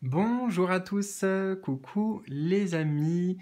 Bonjour à tous, coucou les amis,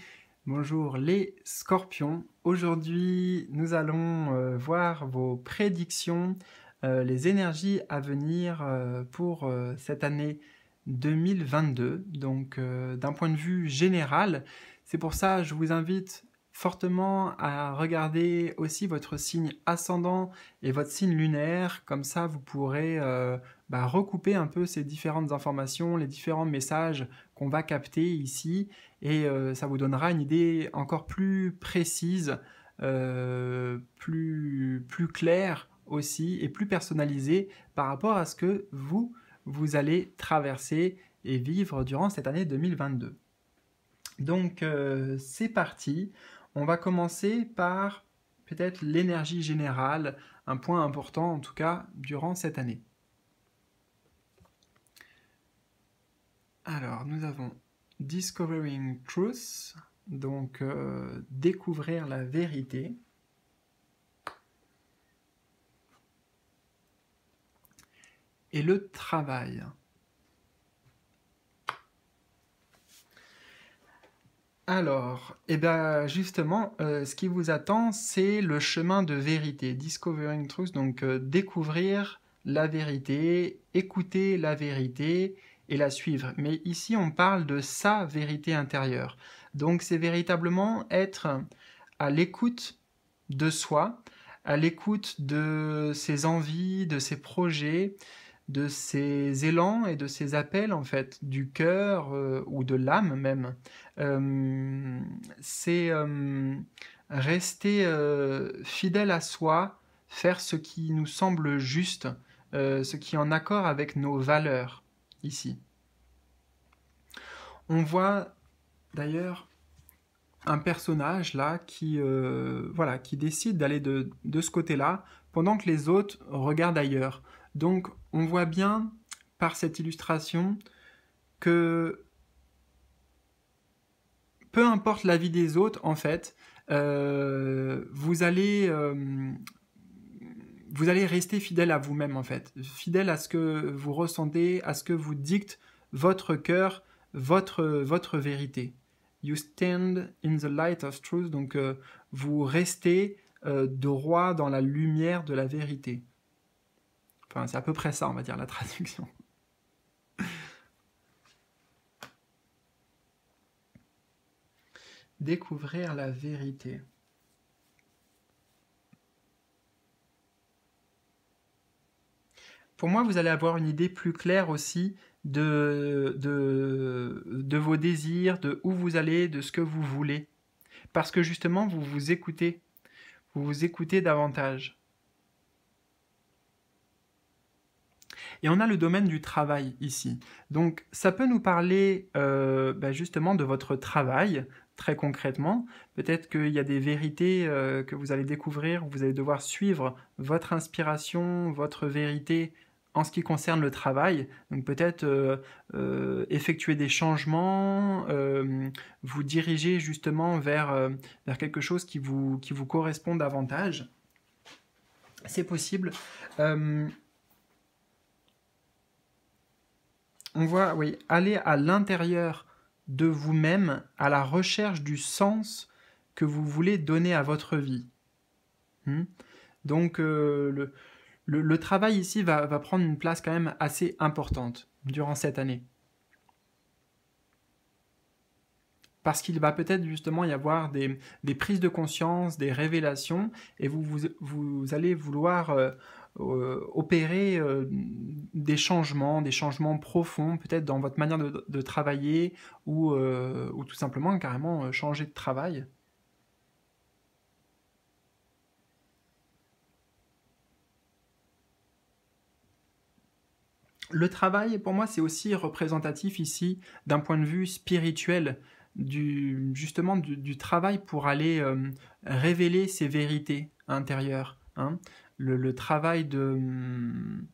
bonjour les scorpions. Aujourd'hui, nous allons euh, voir vos prédictions, euh, les énergies à venir euh, pour cette année 2022. Donc, d'un point de vue général, c'est pour ça que je vous invite fortement à regarder aussi votre signe ascendant et votre signe lunaire, comme ça vous pourrez euh, bah, recouper un peu ces différentes informations, les différents messages qu'on va capter ici, et euh, ça vous donnera une idée encore plus précise, euh, plus, plus claire aussi, et plus personnalisée par rapport à ce que vous, vous allez traverser et vivre durant cette année 2022. Donc c'est parti, on va commencer par peut-être l'énergie générale, un point important en tout cas durant cette année. Alors, nous avons Discovering Truth, donc euh, découvrir la vérité. Et le travail. Alors, eh bien justement, euh, ce qui vous attend, c'est le chemin de vérité, discovering truth, donc euh, découvrir la vérité, écouter la vérité et la suivre. Mais ici, on parle de sa vérité intérieure. Donc, c'est véritablement être à l'écoute de soi, à l'écoute de ses envies, de ses projets, de ces élans et de ces appels en fait du cœur euh, ou de l'âme même. Euh, c'est euh, rester fidèle à soi, faire ce qui nous semble juste, ce qui est en accord avec nos valeurs ici. On voit d'ailleurs un personnage là qui, décide d'aller de ce côté-là pendant que les autres regardent ailleurs. Donc on voit bien par cette illustration que peu importe la vie des autres, en fait, euh, vous allez euh, vous allez rester fidèle à vous-même en fait, fidèle à ce que vous ressentez, à ce que vous dicte votre cœur, votre votre vérité. You stand in the light of truth, donc euh, vous restez droit dans la lumière de la vérité c'est à peu près ça, on va dire, la traduction. Découvrir la vérité. Pour moi, vous allez avoir une idée plus claire aussi de, de, de vos désirs, de où vous allez, de ce que vous voulez. Parce que justement, vous vous écoutez. Vous vous écoutez davantage. Et on a le domaine du travail ici. Donc ça peut nous parler euh, bah, justement de votre travail très concrètement. Peut-être qu'il y a des vérités euh, que vous allez découvrir, vous allez devoir suivre votre inspiration, votre vérité en ce qui concerne le travail, donc peut-être euh, effectuer des changements, vous diriger justement vers, vers quelque chose qui vous, qui vous correspond davantage. C'est possible. on voit, oui, aller à l'intérieur de vous-même à la recherche du sens que vous voulez donner à votre vie. Hmm? Donc euh, le, le, travail ici va, va prendre une place quand même assez importante durant cette année. parce qu'il va peut-être justement y avoir des, des, prises de conscience, des révélations, et vous, vous, allez vouloir euh, euh, opérer euh, des changements, des changements profonds peut-être dans votre manière de, travailler euh, ou, tout simplement carrément changer de travail Le travail, pour moi, c'est aussi représentatif ici d'un point de vue spirituel, du, justement du, travail pour aller révéler ses vérités intérieures. Hein le, travail de hum,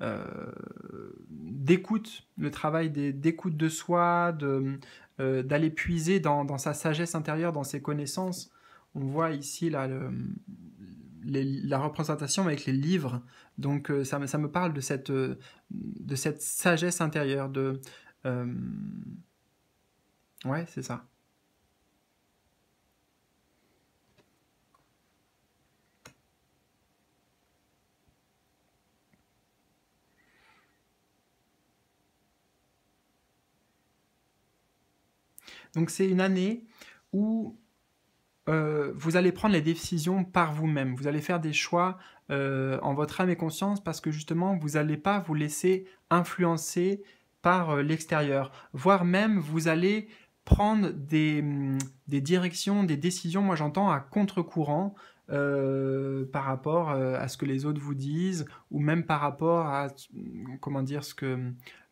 euh, d'écoute, le travail d'écoute de soi, de euh, d'aller puiser dans, sa sagesse intérieure, dans ses connaissances. On voit ici là la représentation avec les livres. Donc euh, ça, me, ça me parle de cette de cette sagesse intérieure, de ouais c'est ça. Donc c'est une année où euh, vous allez prendre les décisions par vous-même. Vous allez faire des choix euh, en votre âme et conscience parce que justement, vous n'allez pas vous laisser influencer par euh, l'extérieur. Voire même, vous allez prendre des, mm, des directions, des décisions, moi j'entends, à contre-courant euh, par rapport euh, à ce que les autres vous disent, ou même par rapport à comment dire ce que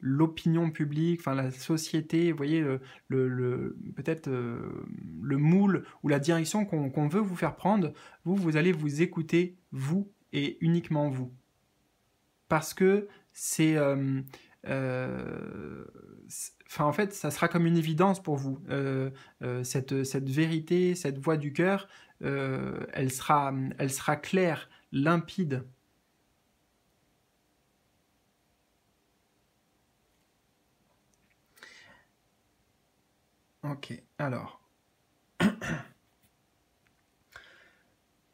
l'opinion publique, enfin la société, voyez le, peut-être euh, le moule ou la direction qu'on veut vous faire prendre, vous vous allez vous écouter vous et uniquement vous, parce que c'est euh, enfin en fait, ça sera comme une évidence pour vous. Euh, euh, cette, vérité, cette voix du cœur, elle, sera, elle sera claire, limpide. Ok, alors.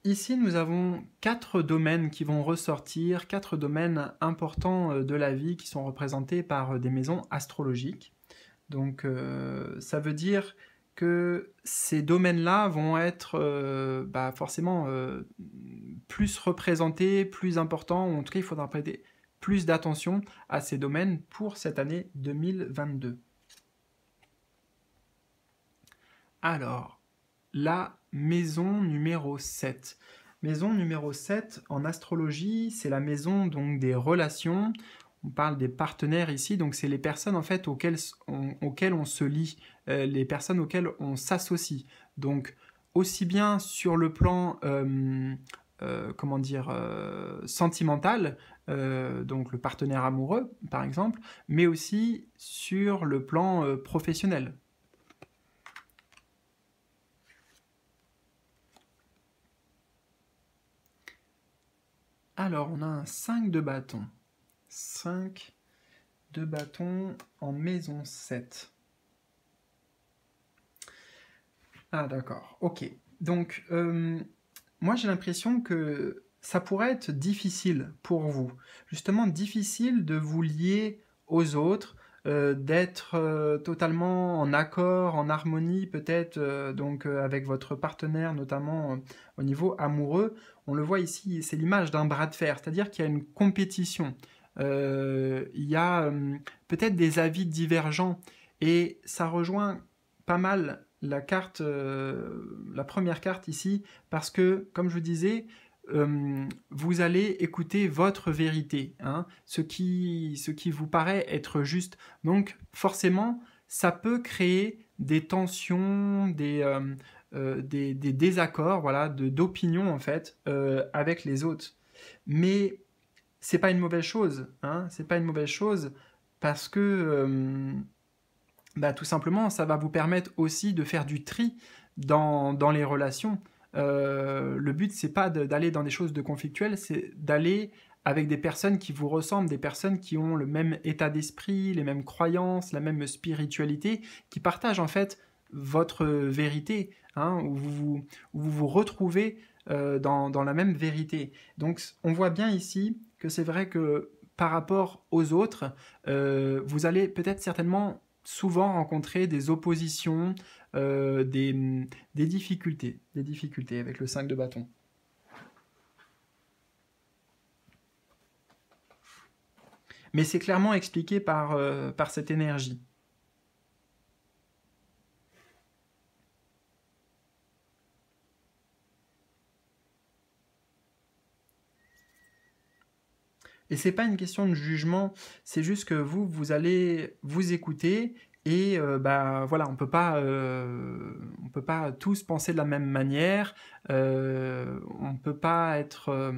ici, nous avons quatre domaines qui vont ressortir, quatre domaines importants euh, de la vie qui sont représentés par euh, des maisons astrologiques. Donc, euh, ça veut dire que ces domaines-là vont être bah, forcément plus représentés, plus importants, en tout cas, il faudra prêter plus d'attention à ces domaines pour cette année 2022. Alors, la maison numéro 7. Maison numéro 7 en astrologie, c'est la maison donc des relations. On parle des partenaires ici, donc c'est les personnes en fait auxquelles on, auxquelles on se lie, euh, les personnes auxquelles on s'associe. Donc aussi bien sur le plan euh, euh, comment dire sentimental, donc le partenaire amoureux par exemple, mais aussi sur le plan professionnel. Alors, on a un 5 de bâton. 5 de bâton en maison 7. Ah, d'accord. Ok. Donc, euh, moi, j'ai l'impression que ça pourrait être difficile pour vous. Justement, difficile de vous lier aux autres, euh, d'être euh, totalement en accord, en harmonie peut-être euh, donc avec votre partenaire notamment au niveau amoureux. On le voit ici, c'est l'image d'un bras de fer, c'est-à-dire qu'il y a une compétition. il y a peut-être des avis divergents et ça rejoint pas mal la carte, la première carte ici, parce que comme je disais, euh, vous allez écouter votre vérité, hein. ce, qui, ce qui vous paraît être juste. Donc forcément, ça peut créer des tensions, des, euh, euh, des, désaccords, voilà, d'opinions en fait, avec les autres. Mais n'est pas une mauvaise chose, hein, c'est pas une mauvaise chose parce que bah, tout simplement, ça va vous permettre aussi de faire du tri dans, dans les relations. Euh, le but, c'est pas d'aller dans des choses de conflictuelles, c'est d'aller avec des personnes qui vous ressemblent, des personnes qui ont le même état d'esprit, les mêmes croyances, la même spiritualité, qui partagent en fait votre vérité, hein, où, vous, vous, retrouvez euh, dans, la même vérité. Donc on voit bien ici que c'est vrai que par rapport aux autres, euh, vous allez peut-être certainement souvent rencontrer des oppositions, euh, des, difficultés, des difficultés avec le 5 de bâton. Mais c'est clairement expliqué par euh, cette énergie. Et c'est pas une question de jugement, c'est juste que vous, vous allez vous écouter et euh, bah, voilà, on peut pas, euh, on peut pas tous penser de la même manière, euh, on peut pas être, euh,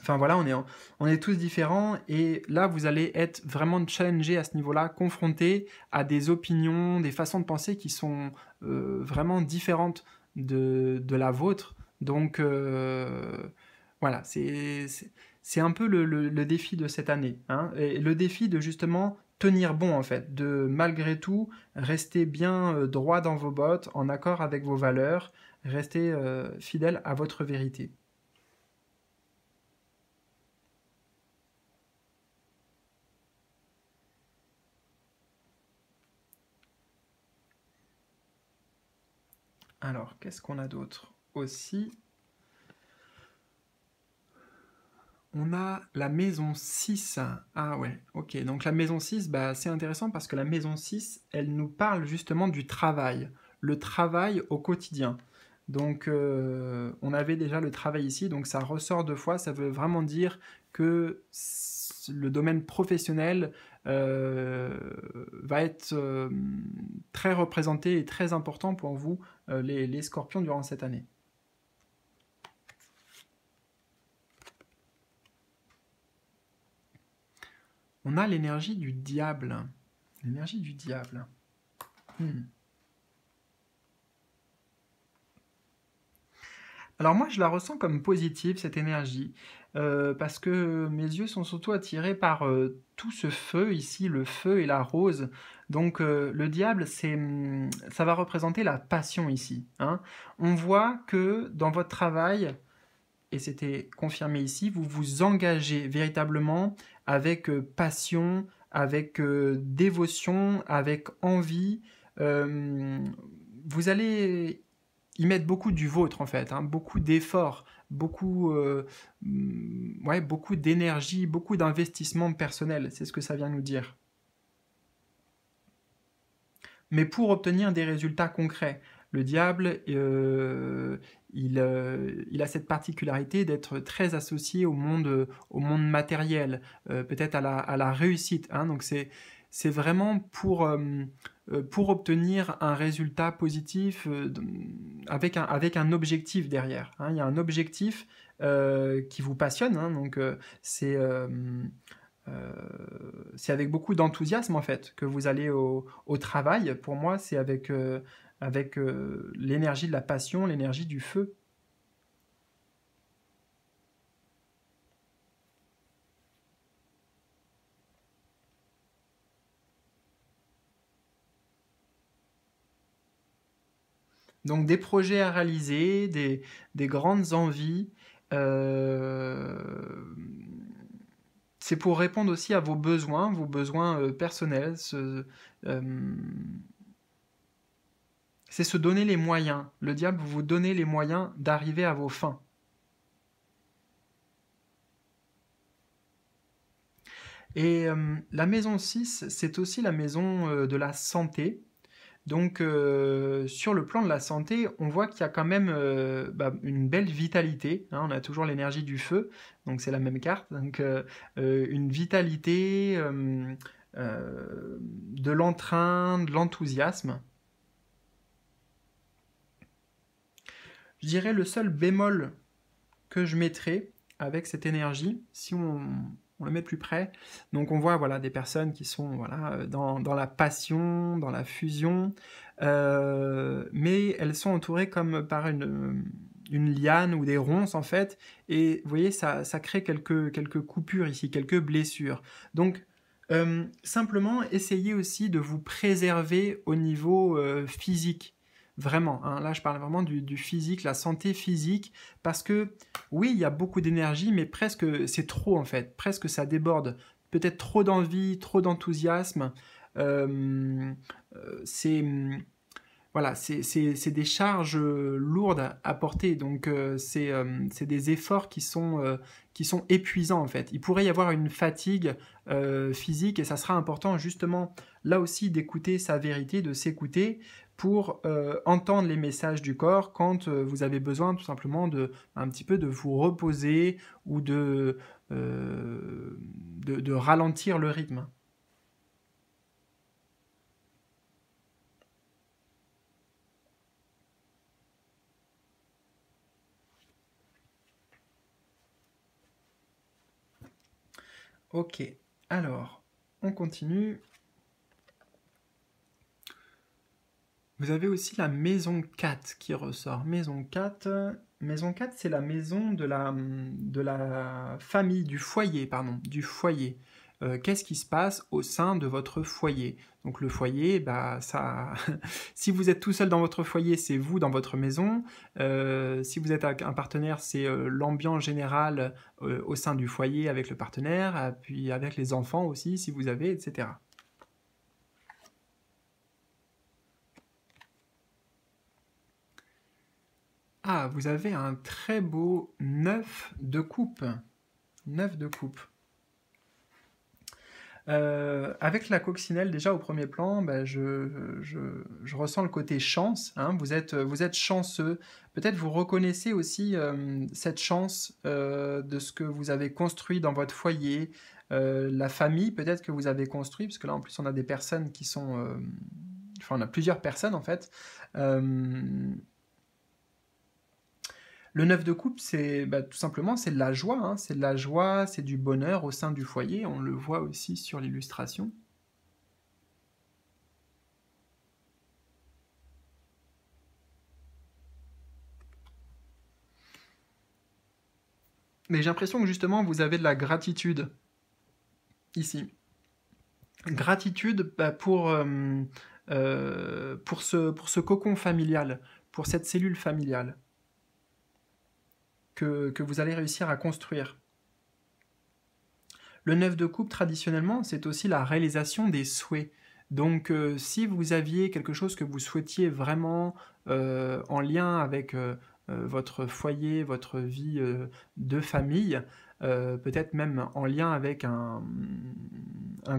enfin voilà, on est, on est tous différents et là vous allez être vraiment challengé à ce niveau-là, confronté à des opinions, des façons de penser qui sont vraiment différentes de, de, la vôtre. Donc voilà, c'est c'est un peu le, défi de cette année. Hein. et le défi de justement tenir bon en fait, de malgré tout rester bien euh, droit dans vos bottes, en accord avec vos valeurs, rester euh, fidèle à votre vérité. Alors, qu'est-ce qu'on a d'autre aussi on a la maison 6. Ah ouais, ok. Donc la maison 6, bah, c'est intéressant parce que la maison 6, elle nous parle justement du travail, le travail au quotidien. Donc euh, on avait déjà le travail ici, donc ça ressort deux fois, ça veut vraiment dire que le domaine professionnel euh, va être euh, très représenté et très important pour vous, les scorpions, durant cette année. On a l'énergie du diable. L'énergie du diable. Hmm. Alors moi, je la ressens comme positive, cette énergie, euh, parce que mes yeux sont surtout attirés par euh, tout ce feu ici, le feu et la rose. Donc euh, le diable, c'est, hmm, ça va représenter la passion ici. Hein. On voit que dans votre travail, et c'était confirmé ici, vous vous engagez véritablement avec euh, passion, avec euh, dévotion, avec envie. Euh, vous allez y mettre beaucoup du vôtre en fait, hein, beaucoup d'efforts, beaucoup, mm, beaucoup d'énergie, beaucoup d'investissement personnel, c'est ce que ça vient nous dire. Mais pour obtenir des résultats concrets, le diable, euh, il, euh, il, a cette particularité d'être très associé au monde, au monde matériel, euh, peut-être à la, réussite. Hein. Donc c'est c'est vraiment pour, pour obtenir un résultat positif avec, un, avec un objectif derrière. Hein. Il y a un objectif qui vous passionne, hein. donc c'est c'est avec beaucoup d'enthousiasme en fait que vous allez au, travail. Pour moi, c'est avec, avec euh, l'énergie de la passion, l'énergie du feu. Donc des projets à réaliser, des, grandes envies. Euh, c'est pour répondre aussi à vos besoins, vos besoins euh, personnels. Ce, c'est se donner les moyens. Le diable vous donnez les moyens d'arriver à vos fins. Et euh, la maison 6, c'est aussi la maison euh, de la santé. Donc euh, sur le plan de la santé, on voit qu'il y a quand même bah, une belle vitalité. Hein. on a toujours l'énergie du feu, donc c'est la même carte. Donc une vitalité, de l'entrain, de l'enthousiasme. Je dirais le seul bémol que je mettrais avec cette énergie, si on, le met plus près, donc on voit voilà des personnes qui sont voilà dans, la passion, dans la fusion, euh, mais elles sont entourées comme par une, une liane ou des ronces en fait, et vous voyez ça, crée quelques, quelques coupures ici, quelques blessures. Donc euh, simplement essayez aussi de vous préserver au niveau euh, physique. Vraiment, hein. là je parle vraiment du, physique, la santé physique, parce que oui, il y a beaucoup d'énergie, mais presque c'est trop en fait, presque ça déborde. Peut-être trop d'envie, trop d'enthousiasme. Euh, c'est voilà, c'est des charges lourdes à porter, donc euh, euh, c'est des efforts qui sont, qui sont épuisants en fait. Il pourrait y avoir une fatigue physique et ça sera important justement là aussi d'écouter sa vérité, de s'écouter, pour euh, entendre les messages du corps quand euh, vous avez besoin tout simplement de un petit peu de vous reposer ou de euh, ralentir le rythme. Ok, alors on continue. Vous avez aussi la maison 4 qui ressort. Maison 4, maison 4 c'est la maison de la, de la famille, du foyer, pardon, du foyer. Euh, qu'est-ce qui se passe au sein de votre foyer. Donc le foyer, bah, ça, si vous êtes tout seul dans votre foyer, c'est vous dans votre maison. Euh, si vous êtes avec un partenaire, c'est euh, l'ambiance générale au sein du foyer avec le partenaire, ah, puis avec les enfants aussi, si vous avez, etc. Ah, vous avez un très beau 9 de coupe. neuf de coupe. Euh, avec la coccinelle, déjà au premier plan, bah, je, ressens le côté chance. Hein. Vous, êtes, vous êtes chanceux. Peut-être vous reconnaissez aussi euh, cette chance euh, de ce que vous avez construit dans votre foyer, la famille peut-être que vous avez construit, parce que là en plus on a des personnes qui sont... Enfin, on a plusieurs personnes en fait le 9 de coupe, c'est bah, tout simplement c'est de la joie, hein. c'est de la joie, c'est du bonheur au sein du foyer. On le voit aussi sur l'illustration. Mais j'ai l'impression que justement vous avez de la gratitude ici. Gratitude bah, pour, euh, euh, pour, ce, pour ce cocon familial, pour cette cellule familiale que, vous allez réussir à construire. Le 9 de coupe, traditionnellement, c'est aussi la réalisation des souhaits. Donc euh, si vous aviez quelque chose que vous souhaitiez vraiment euh, en lien avec euh, votre foyer, votre vie de famille, peut-être même en lien avec un,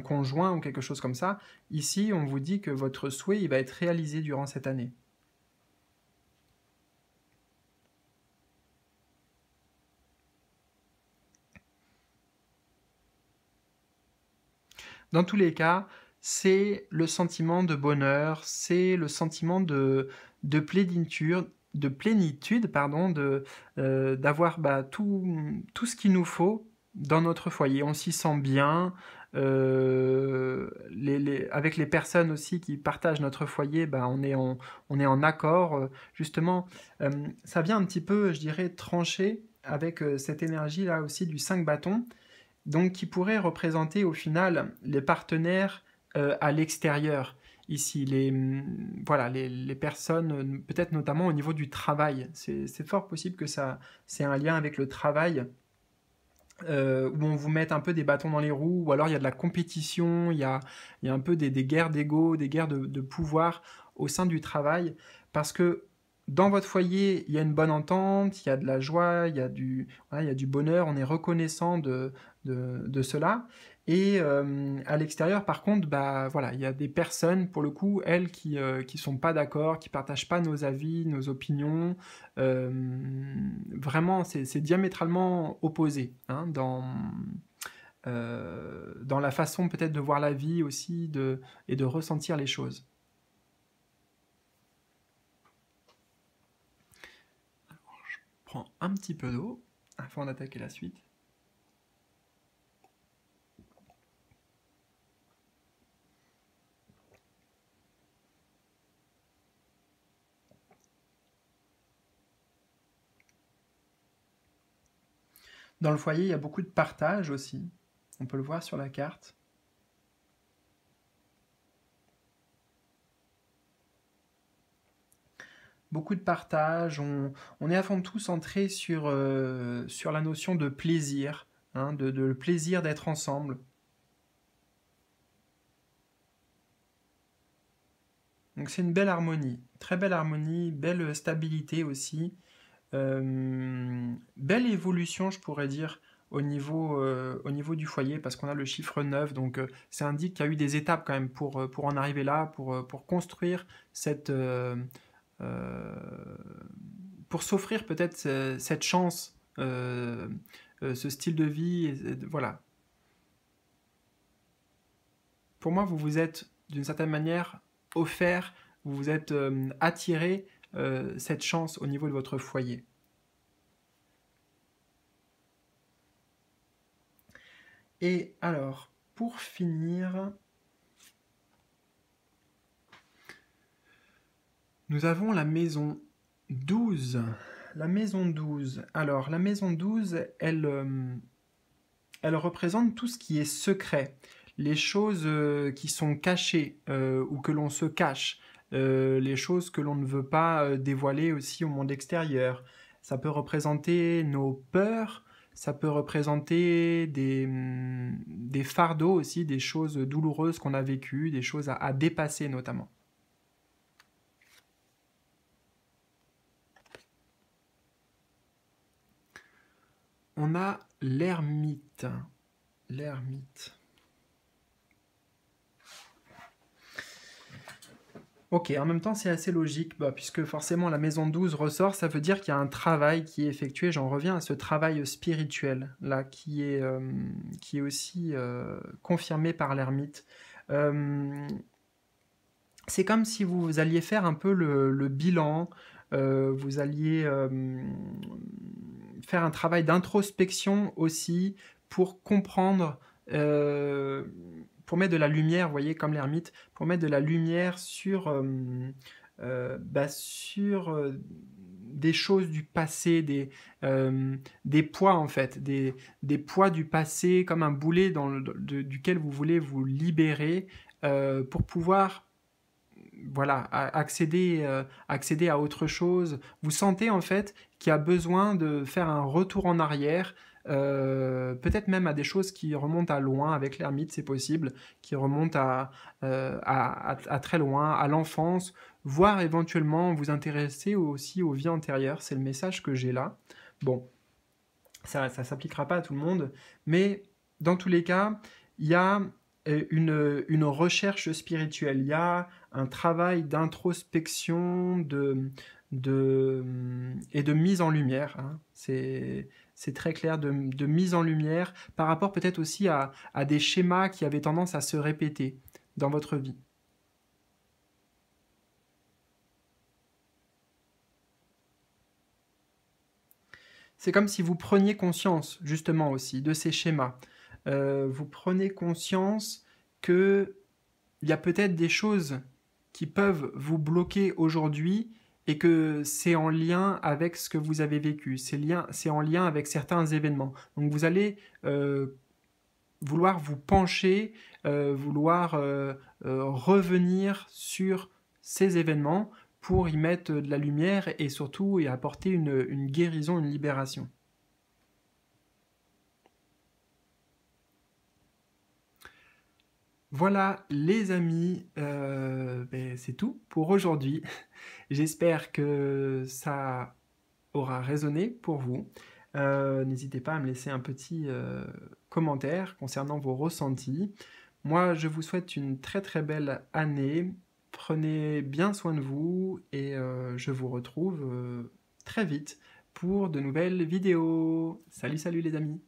conjoint ou quelque chose comme ça, ici on vous dit que votre souhait va être réalisé durant cette année. Dans tous les cas, c'est le sentiment de bonheur, c'est le sentiment de, de plénitude, de plénitude, pardon, euh, d'avoir bah, tout, tout ce qu'il nous faut dans notre foyer. On s'y sent bien. Euh, avec les personnes aussi qui partagent notre foyer, bah, on, est en, on est en accord. Justement, euh, ça vient un petit peu, je dirais, trancher avec cette énergie-là aussi du 5 bâtons donc qui pourrait représenter au final les partenaires euh, à l'extérieur ici, les, mm, voilà, les, personnes, peut-être notamment au niveau du travail. C'est fort possible que ça, c'est un lien avec le travail. Euh, où on vous met un peu des bâtons dans les roues, ou alors il y a de la compétition, il y a, un peu des, guerres d'ego, des guerres de, pouvoir au sein du travail, parce que dans votre foyer, il y a une bonne entente, il y a de la joie, il y du, il y a du bonheur, on est reconnaissant de, de, cela. Et euh, à l'extérieur, par contre, bah voilà, il y a des personnes, pour le coup, elles qui euh, sont pas d'accord, qui partagent pas nos avis, nos opinions. Euh, vraiment, c'est diamétralement opposé hein, dans dans la façon peut-être de voir la vie aussi de, et de ressentir les choses. je prends un petit peu d'eau avant d'attaquer la suite. Dans le foyer, il y a beaucoup de partage aussi. On peut le voir sur la carte. Beaucoup de partage. On, est avant tout centré sur, euh, sur la notion de plaisir, hein, de, le plaisir d'être ensemble. Donc c'est une belle harmonie, très belle harmonie, belle stabilité aussi. Euh, belle évolution, je pourrais dire, euh, au niveau, du foyer, parce qu'on a le chiffre 9, donc euh, ça indique qu'il y a eu des étapes quand même pour, pour en arriver là, pour, construire cette... pour s'offrir peut-être cette chance, ce style de vie, voilà. Pour moi, vous vous êtes d'une certaine manière offert, vous vous êtes attiré euh, cette chance au niveau de votre foyer. Et alors, pour finir, nous avons la maison 12. La maison 12. Alors, la maison 12, elle, euh, elle représente tout ce qui est secret, les choses euh, qui sont cachées ou que l'on se cache, euh, les choses que l'on ne veut pas euh, dévoiler aussi au monde extérieur. Ça peut représenter nos peurs, ça peut représenter des, mm, fardeaux aussi, des choses douloureuses qu'on a vécues, des choses à dépasser notamment. On a l'ermite. L'ermite. Ok, en même temps, c'est assez logique, bah, puisque forcément la maison 12 ressort, ça veut dire qu'il y a un travail qui est effectué. J'en reviens à ce travail spirituel, là, qui est, euh, qui est aussi euh, confirmé par l'ermite. Euh, c'est comme si vous alliez faire un peu le bilan, vous alliez faire un travail d'introspection aussi pour comprendre pour mettre de la lumière, vous voyez, comme l'ermite, pour mettre de la lumière sur, euh, euh, bah, sur euh, des choses du passé, des, poids en fait, des, poids du passé comme un boulet duquel vous voulez vous libérer pour pouvoir voilà, accéder, accéder à autre chose. Vous sentez en fait qu'il y a besoin de faire un retour en arrière, euh, peut-être même à des choses qui remontent à loin, avec l'ermite c'est possible, qui remontent euh, à, très loin, à l'enfance, voire éventuellement vous intéresser aussi aux vies antérieures, c'est le message que j'ai là. Bon, ça ne s'appliquera pas à tout le monde, mais dans tous les cas, il y a euh, une, recherche spirituelle, il y a un travail d'introspection de, et de mise en lumière. Hein. C'est c'est très clair, de, mise en lumière, par rapport peut-être aussi à, des schémas qui avaient tendance à se répéter dans votre vie. C'est comme si vous preniez conscience justement aussi de ces schémas. Euh, vous prenez conscience qu'il y a peut-être des choses qui peuvent vous bloquer aujourd'hui et que c'est en lien avec ce que vous avez vécu, c'est en lien avec certains événements. Donc vous allez euh, vouloir vous pencher, euh, vouloir euh, revenir sur ces événements pour y mettre de la lumière et surtout y apporter une, guérison, une libération. Voilà les amis, ben, c'est tout pour aujourd'hui. J'espère que ça aura résonné pour vous. Euh, n'hésitez pas à me laisser un petit euh, commentaire concernant vos ressentis. Moi, je vous souhaite une très très belle année. Prenez bien soin de vous et euh, je vous retrouve très vite pour de nouvelles vidéos. Salut salut les amis